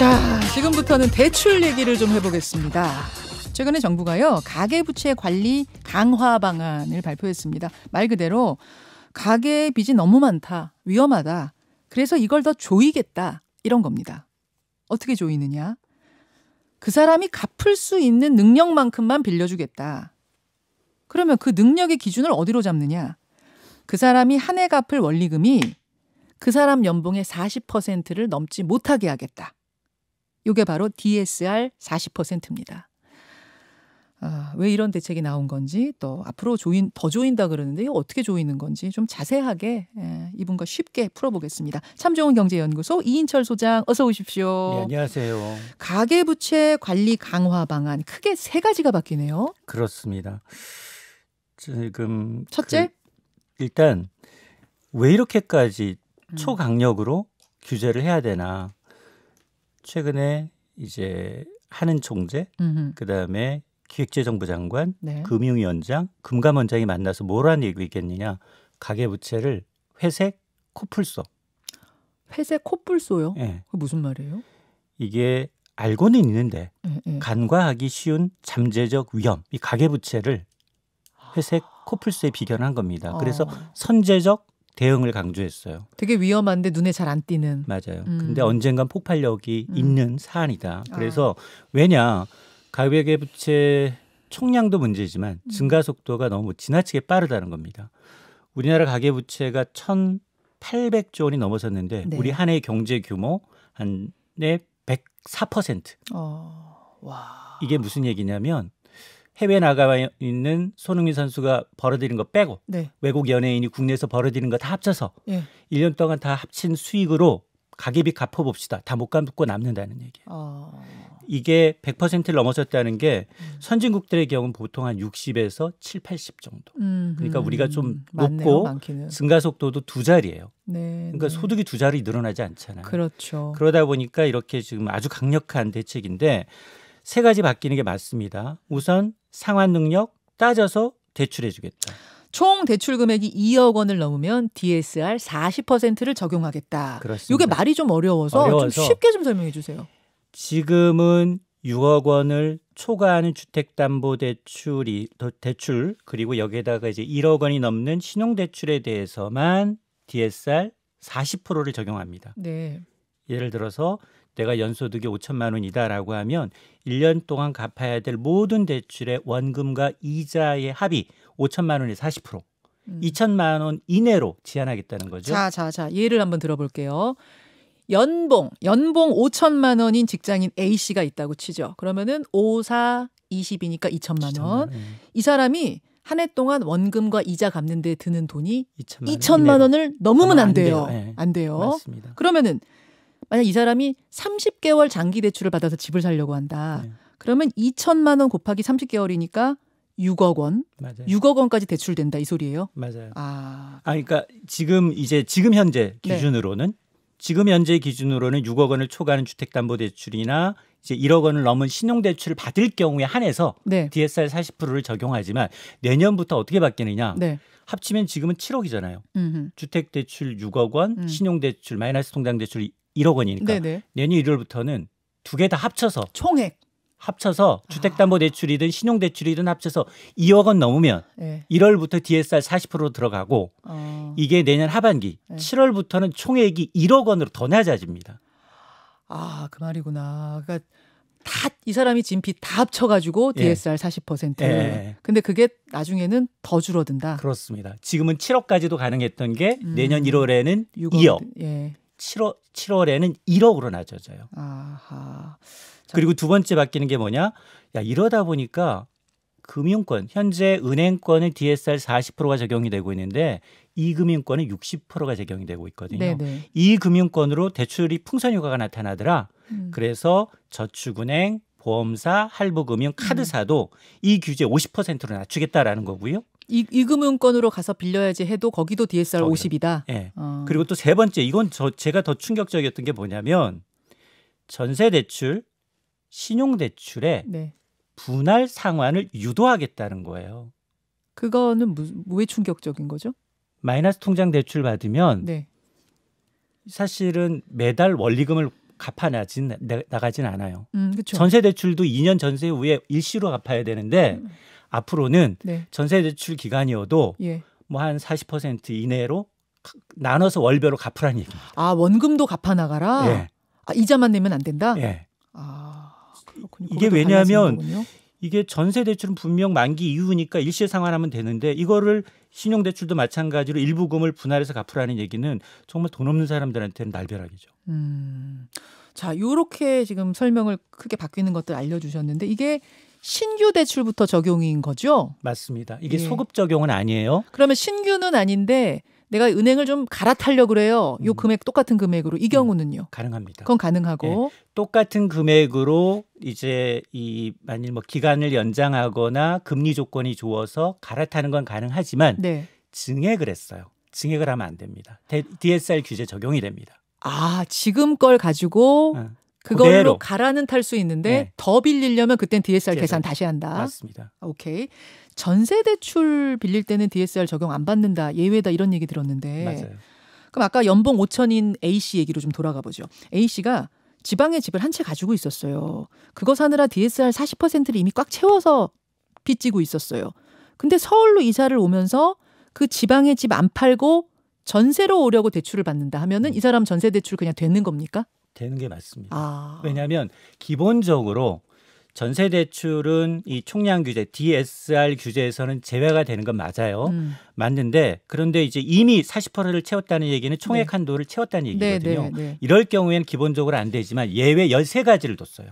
자, 지금부터는 대출 얘기를 좀 해보겠습니다. 최근에 정부가요 가계부채 관리 강화 방안을 발표했습니다. 말 그대로 가계 빚이 너무 많다, 위험하다. 그래서 이걸 더 조이겠다 이런 겁니다. 어떻게 조이느냐? 그 사람이 갚을 수 있는 능력만큼만 빌려주겠다. 그러면 그 능력의 기준을 어디로 잡느냐? 그 사람이 한 해 갚을 원리금이 그 사람 연봉의 40%를 넘지 못하게 하겠다. 이게 바로 DSR 40%입니다. 아, 왜 이런 대책이 나온 건지 또 앞으로 조인 더 조인다 그러는데 어떻게 조이는 건지 좀 자세하게 예, 이분과 쉽게 풀어보겠습니다. 참 좋은 경제연구소 이인철 소장 어서 오십시오. 네, 안녕하세요. 가계부채 관리 강화 방안 크게 세 가지가 바뀌네요. 그렇습니다. 지금 첫째 그 일단 왜 이렇게까지 음. 초강력으로 규제를 해야 되나 최근에 이제 하는 총재, 그다음에 기획재정부 장관, 네. 금융위원장, 금감원장이 만나서 뭐라는 얘기겠느냐? 가계부채를 회색 코뿔소. 회색 코뿔소요? 네. 그 무슨 말이에요? 이게 알고는 있는데 네, 간과하기 쉬운 잠재적 위험, 이 가계부채를 회색 코뿔소에 비견한 겁니다. 그래서 아. 선제적 대응을 강조했어요. 되게 위험한데 눈에 잘 안 띄는. 맞아요. 음. 근데 언젠간 폭발력이 음. 있는 사안이다. 아. 그래서 아. 왜냐 가계 부채 총량도 문제지만 음. 증가 속도가 너무 지나치게 빠르다는 겁니다. 우리나라 가계 부채가 1,800조 원이 넘어섰는데 네. 우리 한 해 경제 규모 한의 104%. 어. 와. 이게 무슨 얘기냐면 해외 나가 있는 손흥민 선수가 벌어들이는거 빼고 네. 외국 연예인이 국내에서 벌어들이는거 다 합쳐서 예. 1년 동안 다 합친 수익으로 가계비 갚아봅시다. 다 못 갚고 남는다는 얘기예요. 어... 이게 100%를 넘어섰다는 게 음. 선진국들의 경우는 보통 한 60에서 7, 80 정도. 음, 그러니까 우리가 좀 맞네요, 음. 높고 많기는. 증가 속도도 두 자리예요. 네, 그러니까 네. 소득이 두 자리 늘어나지 않잖아요. 그렇죠. 그러다 보니까 이렇게 지금 아주 강력한 대책인데 세 가지 바뀌는 게 맞습니다. 우선 상환 능력 따져서 대출해 주겠다. 총 대출 금액이 2억 원을 넘으면 DSR 40%를 적용하겠다. 그렇습니다. 이게 말이 좀 어려워서, 어려워서 좀 쉽게 좀 설명해 주세요. 지금은 6억 원을 초과하는 주택담보대출이 대출 그리고 여기에다가 이제 1억 원이 넘는 신용대출에 대해서만 DSR 40%를 적용합니다. 네. 예를 들어서 내가 연소득이 5천만 원이다라고 하면 1년 동안 갚아야 될 모든 대출의 원금과 이자의 합이 5천만 원에 40%. 음. 2천만 원 이내로 제한하겠다는 거죠. 자, 자, 자. 예를 한번 들어볼게요. 연봉, 연봉 5천만 원인 직장인 A 씨가 있다고 치죠. 그러면은 5, 4, 20이니까 2천만 원. 2천만 원. 이 사람이 한 해 동안 원금과 이자 갚는 데 드는 돈이 2천만, 2천만 원을 넘으면 안 돼요. 안 돼요. 네. 안 돼요. 맞습니다. 그러면은 만약 이 사람이 30개월 장기 대출을 받아서 집을 살려고 한다. 네. 그러면 2천만 원 곱하기 30개월이니까 6억 원, 맞아요. 6억 원까지 대출된다 이 소리예요. 맞아요. 아, 아 그러니까 지금 이제 지금 현재 네. 기준으로는 네. 지금 현재 기준으로는 6억 원을 초과하는 주택담보대출이나 이제 1억 원을 넘은 신용대출을 받을 경우에 한해서 네. DSR 40%를 적용하지만 내년부터 어떻게 바뀌느냐? 네. 합치면 지금은 7억이잖아요. 음흠. 주택대출 6억 원, 음. 신용대출 마이너스 통장대출 1억 원이니까 네네. 네. 내년 1월부터는 두 개 다 합쳐서 총액 합쳐서 주택담보대출이든 신용대출이든 합쳐서 2억 원 넘으면 네. 예. 1월부터 DSR 40% 들어가고 어. 이게 내년 하반기 네. 예. 7월부터는 총액이 1억 원으로 더 낮아집니다. 아 그 말이구나. 그러니까 다 이 사람이 진피 다 합쳐가지고 DSR 예. 40%. 예. 근데 그게 나중에는 더 줄어든다. 그렇습니다. 지금은 7억까지도 가능했던 게 음. 내년 1월에는 6억, 2억, 예. 7월 7월에는 1억으로 낮아져요. 아하. 그렇죠. 그리고 두 번째 바뀌는 게 뭐냐? 야 이러다 보니까 금융권 현재 은행권은 DSR 40%가 적용이 되고 있는데 이 금융권은 60%가 적용이 되고 있거든요. 네네. 네. 이 금융권으로 대출이 풍선 효과가 나타나더라. 음. 그래서 저축은행, 보험사, 할부금융, 카드사도 음. 이 규제 50%로 낮추겠다라는 거고요. 이, 이 금융권으로 가서 빌려야지 해도 거기도 DSR 거기도. 50이다. 예. 네. 어. 그리고 또 세 번째 이건 저 제가 더 충격적이었던 게 뭐냐면 전세 대출 신용대출의 네. 분할 상환을 유도하겠다는 거예요. 그거는 무슨, 왜 충격적인 거죠? 마이너스 통장 대출 받으면 네. 사실은 매달 원리금을 갚아나진 나가진 않아요. 음, 전세 대출도 2년 전세 후에 일시로 갚아야 되는데 음. 앞으로는 네. 전세 대출 기간이어도 예. 뭐한 40% 이내로 나눠서 월별로 갚으라는 얘기입니다. 아 원금도 갚아 나가라. 예. 아 이자만 내면 안 된다. 예. 아. 아, 그렇군요. 그러니까 이게 왜냐하면 이게 전세 대출은 분명 만기 이후니까 일시 에 상환하면 되는데 이거를 신용 대출도 마찬가지로 일부금을 분할해서 갚으라는 얘기는 정말 돈 없는 사람들한테는 날벼락이죠. 음. 자, 요렇게 지금 설명을 크게 바뀌는 것들 알려 주셨는데 이게 신규 대출부터 적용인 거죠? 맞습니다. 이게 예. 소급 적용은 아니에요. 그러면 신규는 아닌데 내가 은행을 좀 갈아타려 그래요. 요 음. 금액 똑같은 금액으로 이 음. 경우는요. 가능합니다. 그건 가능하고 네. 똑같은 금액으로 이제 이 만일 뭐 기간을 연장하거나 금리 조건이 좋아서 갈아타는 건 가능하지만 네. 증액을 했어요. 증액을 하면 안 됩니다. DSR 규제 적용이 됩니다. 아 지금 걸 가지고 응. 어, 그걸로 그대로. 가라는 탈 수 있는데 네. 더 빌리려면 그땐 DSR 계산 다시 한다. 맞습니다. 오케이. 전세 대출 빌릴 때는 DSR 적용 안 받는다 예외다 이런 얘기 들었는데 맞아요. 그럼 아까 연봉 5천인 A 씨 얘기로 좀 돌아가 보죠. A 씨가 지방에 집을 한 채 가지고 있었어요. 그거 사느라 DSR 40%를 이미 꽉 채워서 빚지고 있었어요. 근데 서울로 이사를 오면서 그 지방에 집안 팔고 전세로 오려고 대출을 받는다 하면은 음. 이 사람 전세 대출 그냥 되는 겁니까? 되는 게 맞습니다. 아... 왜냐하면 기본적으로 전세 대출은 이 총량 규제 DSR 규제에서는 제외가 되는 건 맞아요. 음. 맞는데 그런데 이제 이미 40%를 채웠다는 얘기는 네. 총액 네. 한도를 채웠다는 네, 얘기거든요. 네, 네, 이럴 경우에는 기본적으로 안 되지만 예외 13가지를 뒀어요.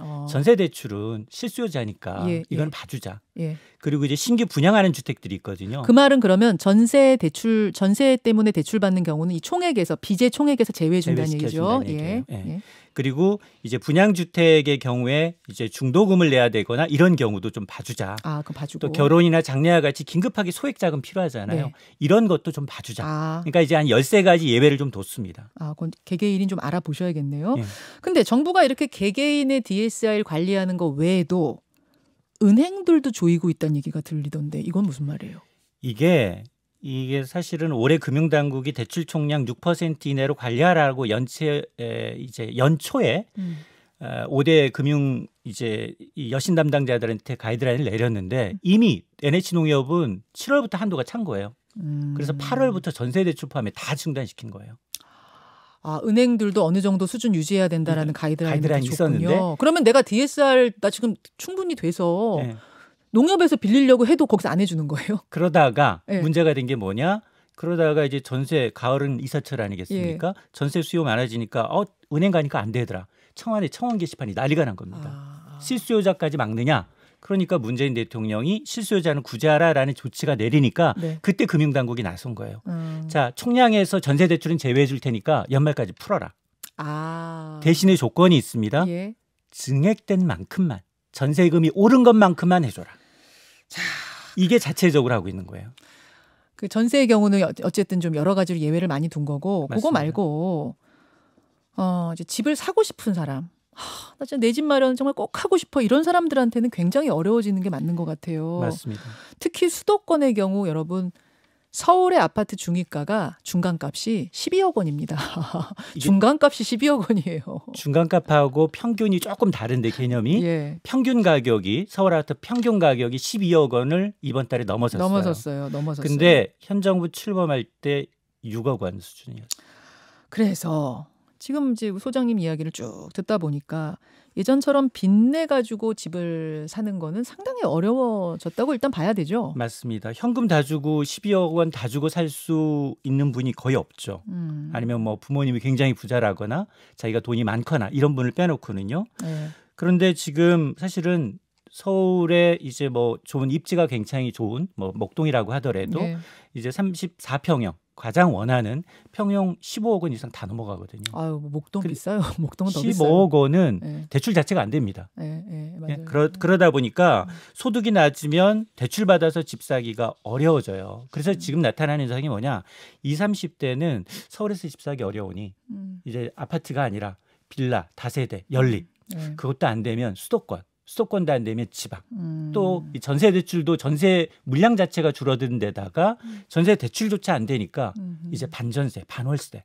어. 전세 대출은 실수요자니까 예, 예. 이건 예. 봐주자. 예. 그리고 이제 신규 분양하는 주택들이 있거든요. 그 말은 그러면 전세 대출 전세 때문에 대출 받는 경우는 이 총액에서 비제 총액에서 제외해 준다는 얘기죠. 얘예 예. 예. 예. 그리고 이제 분양 주택의 경우에 이제 중도금을 내야 되거나 이런 경우도 좀 봐주자. 아, 그 봐주고. 또 결혼이나 장례와 같이 긴급하게 소액 자금 필요하잖아요. 네. 이런 것도 좀 봐주자. 아. 그러니까 이제 한 열세 가지 예외를 좀 뒀습니다. 아, 그건 개개인이 좀 알아보셔야겠네요. 네. 근데 정부가 이렇게 개개인의 DSI를 관리하는 거 외에도 은행들도 조이고 있다는 얘기가 들리던데 이건 무슨 말이에요? 이게 이게 사실은 올해 금융당국이 대출 총량 6% 이내로 관리하라고 연체 이제 연초에 음. 5대 어, 금융 이제 여신 담당자들한테 가이드라인을 내렸는데 음. 이미 NH농협은 7월부터 한도가 찬 거예요. 음. 그래서 8월부터 전세 대출 포함해 다 중단시킨 거예요. 아, 은행들도 어느 정도 수준 유지해야 된다라는 네. 가이드라인이 가이드라인 있었는데 그러면 내가 DSR 나 지금 충분히 돼서 네. 농협에서 빌리려고 해도 거기서 안 해주는 거예요. 그러다가 네. 문제가 된 게 뭐냐? 그러다가 이제 전세 가을은 이사철 아니겠습니까? 예. 전세 수요 많아지니까 어 은행 가니까 안 되더라. 청와대 청원 게시판이 난리가 난 겁니다. 아, 아... 실수요자까지 막느냐? 그러니까 문재인 대통령이 실수요자는 구제하라라는 조치가 내리니까 네. 그때 금융당국이 나선 거예요. 음... 자 총량에서 전세 대출은 제외해 줄 테니까 연말까지 풀어라. 아... 대신에 조건이 있습니다. 예. 증액된 만큼만 전세금이 오른 것만큼만 해줘라. 이게 자체적으로 하고 있는 거예요. 그 전세의 경우는 어쨌든 좀 여러 가지로 예외를 많이 둔 거고 맞습니다. 그거 말고 어 이제 집을 사고 싶은 사람 하, 나 진짜 내 집 마련 정말 꼭 하고 싶어 이런 사람들한테는 굉장히 어려워지는 게 맞는 것 같아요. 맞습니다. 특히 수도권의 경우 여러분 서울의 아파트 중위가가 중간값이 12억 원입니다. 중간값이 12억 원이에요. 중간값하고 평균이 조금 다른데 개념이 예. 평균 가격이 서울 아파트 평균 가격이 12억 원을 이번 달에 넘어섰어요. 넘어섰어요. 넘어섰어요. 근데 현 정부 출범할 때 6억 원 수준이었어요. 그래서 지금 이제 소장님 이야기를 쭉 듣다 보니까 예전처럼 빚내 가지고 집을 사는 거는 상당히 어려워졌다고 일단 봐야 되죠. 맞습니다. 현금 다 주고 12억 원 다 주고 살 수 있는 분이 거의 없죠. 음. 아니면 뭐 부모님이 굉장히 부자라거나 자기가 돈이 많거나 이런 분을 빼놓고는요. 네. 그런데 지금 사실은 서울에 이제 뭐 좋은 입지가 굉장히 좋은 뭐 목동이라고 하더라도 네. 이제 34평형 가장 원하는 평형 15억 원 이상 다 넘어가거든요. 아유 뭐 목돈 비싸요. 목돈은 15억 원은 네. 대출 자체가 안 됩니다. 네, 네, 맞아요. 그러, 그러다 보니까 소득이 낮으면 대출 받아서 집 사기가 어려워져요. 그래서 지금 나타나는 현상이 뭐냐? 2, 30대는 서울에서 집 사기 어려우니 음. 이제 아파트가 아니라 빌라, 다세대, 연립 그것도 안 되면 수도권 수도권 도안 되면 지방 음. 또 전세 대출도 전세 물량 자체가 줄어드는 데다가 음. 전세 대출조차 안 되니까 음 이제 반전세 반월세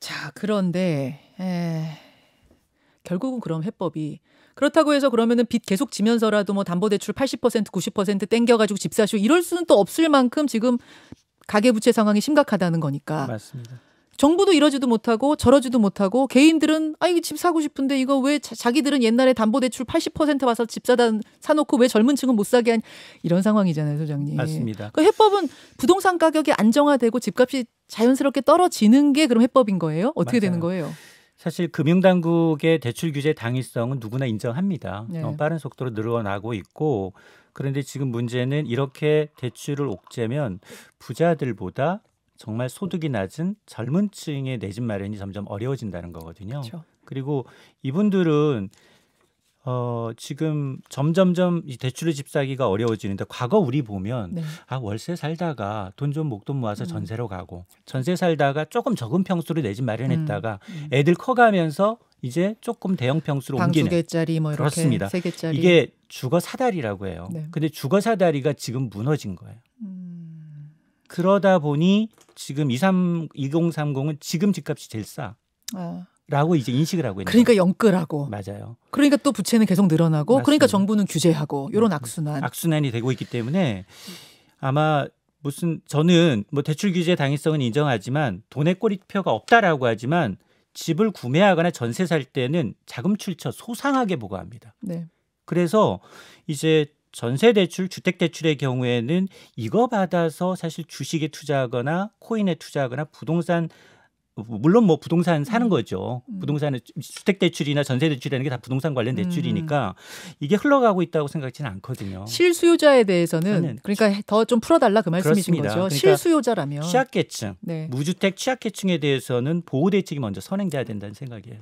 자 그런데 에... 예. 결국은 그럼 해법이 그렇다고 해서 그러면은 빚 계속 지면서라도 뭐 담보대출 80% 90% 땡겨가지고 집 사시고 이럴 수는 또 없을 만큼 지금 가계부채 상황이 심각하다는 거니까 맞습니다. 정부도 이러지도 못하고 저러지도 못하고 개인들은 아 이거 집 사고 싶은데 이거 왜 자, 기들은 옛날에 담보 대출 80% 와서 집 사단 사놓고 왜 젊은 층은 못 사게 한 이런 상황이잖아요, 소장님. 맞습니다. 그 해법은 부동산 가격이 안정화되고 집값이 자연스럽게 떨어지는 게 그럼 해법인 거예요? 어떻게 맞아요. 되는 거예요? 사실 금융당국의 대출 규제 당위성은 누구나 인정합니다. 네. 너무 어, 빠른 속도로 늘어나고 있고 그런데 지금 문제는 이렇게 대출을 옥죄면 부자들보다 정말 소득이 낮은 젊은 층의 내집 마련이 점점 어려워진다는 거거든요. 그렇죠. 그리고 이분들은 어, 지금 점점점 대출을 집사기가 어려워지는데 과거 우리 보면 네. 아 월세 살다가 돈 좀 목돈 모아서 음. 전세로 가고 전세 살다가 조금 적은 평수로 내 집 마련했다가 음, 음. 애들 커가면서 이제 조금 대형 평수로 옮기는 개짜리 뭐 그렇습니다. 개짜리. 이게 주거 사다리라고 해요. 네. 근데 주거 사다리가 지금 무너진 거예요. 음. 그러다 보니 지금 23 2030은 지금 집값이 제일 싸. 아. 라고 이제 인식을 하고 있는 그러니까 영끌하고 맞아요. 그러니까 또 부채는 계속 늘어나고 맞습니다. 그러니까 정부는 규제하고 이런 악순환 악순환이 되고 있기 때문에 아마 무슨 저는 뭐 대출 규제 당위성은 인정하지만 돈의 꼬리표가 없다라고 하지만 집을 구매하거나 전세 살 때는 자금 출처 소상하게 보고합니다. 네. 그래서 이제 전세 대출, 주택 대출의 경우에는 이거 받아서 사실 주식에 투자하거나 코인에 투자하거나 부동산 물론 뭐 부동산 사는 음. 거죠. 음. 부동산은 주택 대출이나 전세 대출이라는 게 다 부동산 관련 음. 대출이니까 이게 흘러가고 있다고 생각지는 않거든요. 실수요자에 대해서는 그러니까 더 좀 풀어달라 그 말씀이신 그렇습니다. 거죠. 그러니까 실수요자라면 취약계층, 네. 무주택 취약계층에 대해서는 보호 대책이 먼저 선행돼야 된다는 생각이에요.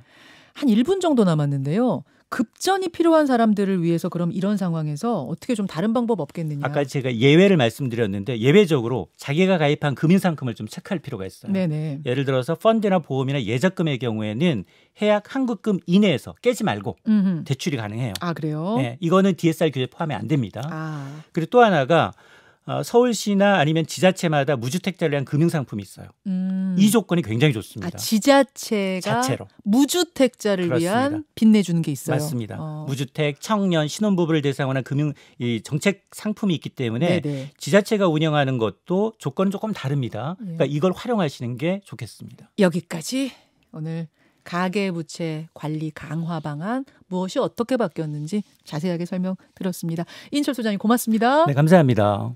한 1분 정도 남았는데요. 급전이 필요한 사람들을 위해서 그럼 이런 상황에서 어떻게 좀 다른 방법 없겠느냐. 아까 제가 예외를 말씀드렸는데 예외적으로 자기가 가입한 금융상품을 좀 체크할 필요가 있어요. 네네. 예를 들어서 펀드나 보험이나 예적금의 경우에는 해약 한국금 이내에서 깨지 말고 음흠. 대출이 가능해요. 아 그래요? 네, 이거는 DSR 규제 포함이 안 됩니다. 아. 그리고 또 하나가 어, 서울시나 아니면 지자체마다 무주택자를 위한 금융상품이 있어요. 음. 이 조건이 굉장히 좋습니다. 아, 지자체가 자체로. 무주택자를 그렇습니다. 위한 빚 내주는 게 있어요. 맞습니다. 어. 무주택, 청년, 신혼부부를 대상으로 한 금융 이 정책 상품이 있기 때문에 네네. 네. 지자체가 운영하는 것도 조건은 조금 다릅니다. 네. 그러니까 이걸 활용하시는 게 좋겠습니다. 여기까지 오늘 가계부채 관리 강화 방안 무엇이 어떻게 바뀌었는지 자세하게 설명드렸습니다. 인철 소장님 고맙습니다. 네, 감사합니다.